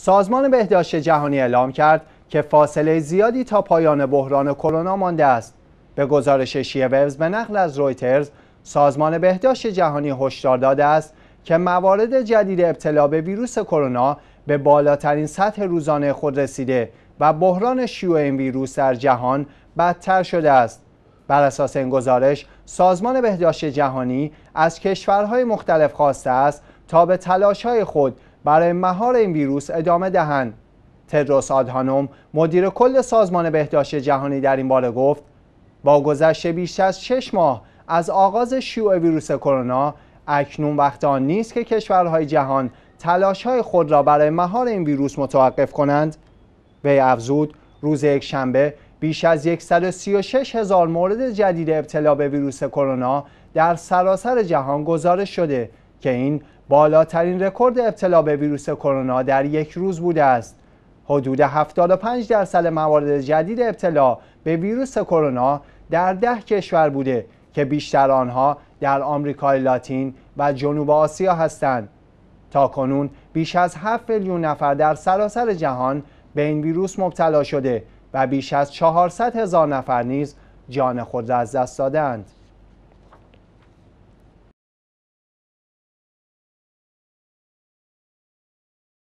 سازمان بهداشت جهانی اعلام کرد که فاصله زیادی تا پایان بحران کرونا مانده است. به گزارش شیوز به نقل از رویترز، سازمان بهداشت جهانی هشدار داده است که موارد جدید ابتلا به ویروس کرونا به بالاترین سطح روزانه خود رسیده و بحران شیوع این ویروس در جهان بدتر شده است. بر اساس این گزارش، سازمان بهداشت جهانی از کشورهای مختلف خواسته است تا به تلاشهای خود برای مهار این ویروس ادامه دهند تدروس آدهانوم مدیر کل سازمان بهداشت جهانی در این باره گفت با گذشت بیش از شش ماه از آغاز شیوع ویروس کرونا اکنون وقت آن نیست که کشورهای جهان تلاشهای خود را برای مهار این ویروس متوقف کنند وی افزود روز یک شنبه بیش از 136 هزار مورد جدید ابتلا به ویروس کرونا در سراسر جهان گزارش شده که این بالاترین رکورد ابتلا به ویروس کرونا در یک روز بوده است حدود 75 درصد موارد جدید ابتلا به ویروس کرونا در ده کشور بوده که بیشتر آنها در آمریکای لاتین و جنوب آسیا هستند تا کنون بیش از 7 میلیون نفر در سراسر جهان به این ویروس مبتلا شده و بیش از 400 هزار نفر نیز جان خود را از دست دادند